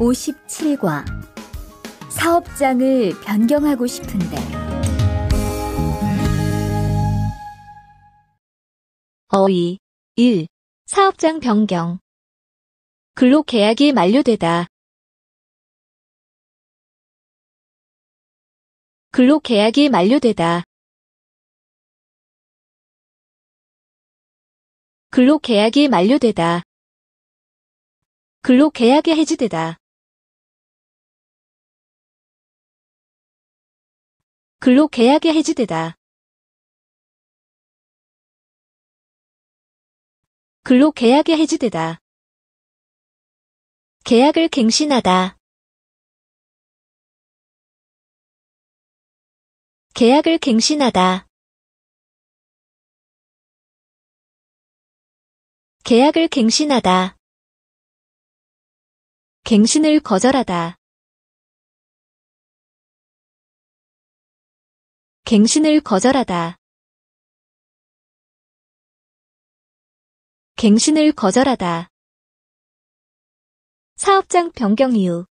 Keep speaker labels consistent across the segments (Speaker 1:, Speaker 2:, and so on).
Speaker 1: 57과 사업장을 변경하고 싶은데 어휘 1. 사업장 변경 근로계약이 만료되다 근로계약이 만료되다 근로계약이 만료되다 근로계약이 해지되다 근로계약의 해지되다. 근로계약의 해지되다. 계약을 갱신하다. 계약을 갱신하다. 계약을 갱신하다. 갱신을 거절하다. 갱신을 거절하다. 갱신을 거절하다. 사업장 변경 이유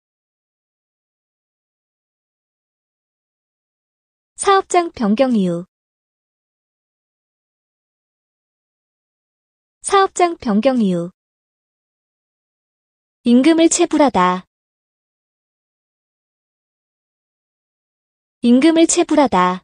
Speaker 1: 사업장 변경 이유 사업장 변경 이유 임금을 체불하다 임금을 체불하다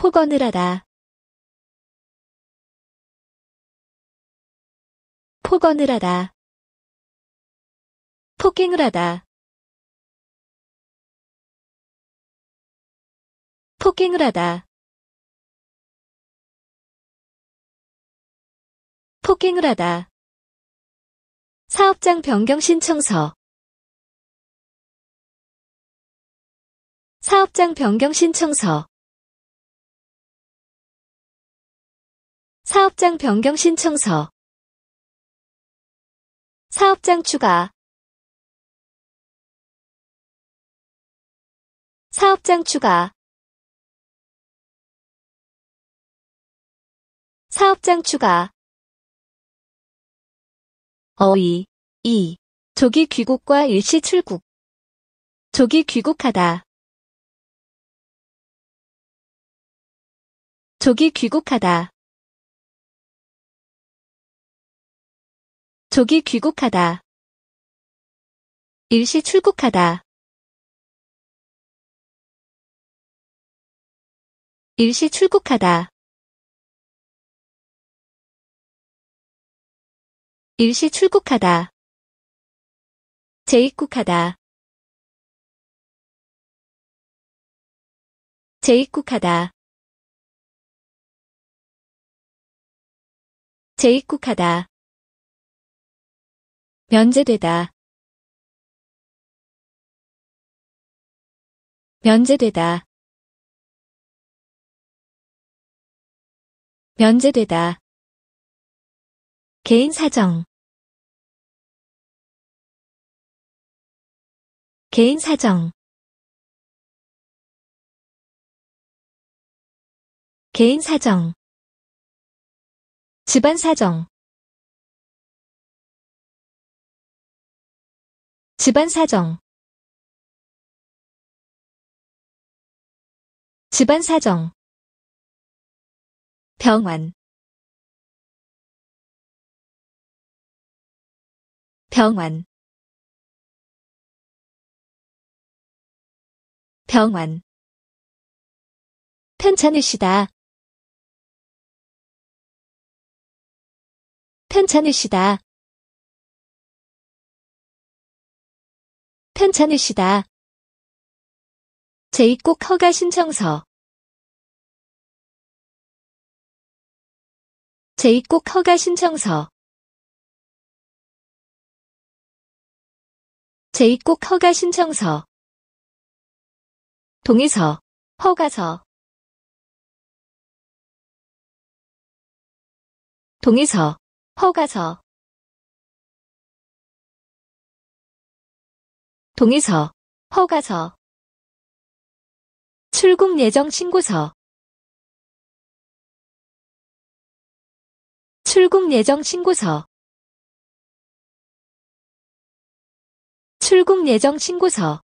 Speaker 1: 폭언을 하다. 폭언을 하다. 폭행을 하다. 폭행을 하다. 폭행을 하다. 사업장 변경 신청서. 사업장 변경 신청서. 사업장 변경 신청서 사업장 추가 사업장 추가 사업장 추가 어이 2. 조기 귀국과 일시 출국 조기 귀국하다 조기 귀국하다 조기 귀국하다. 일시 출국하다. 일시 출국하다. 일시 출국하다. 재입국하다. 재입국하다. 재입국하다. 면제되다 면제되다 면제되다 개인 사정 개인 사정 개인 사정 집안 사정 집안 사정 집안 사정 병원 병원 병원 편찮으시다 편찮으시다 편찮으시다. 제입국 허가 신청서 제입국 허가 신청서 제입국 허가 신청서 동의서 허가서 동의서 허가서 동의서, 허가서, 출국 예정 신고서, 출국 예정 신고서, 출국 예정 신고서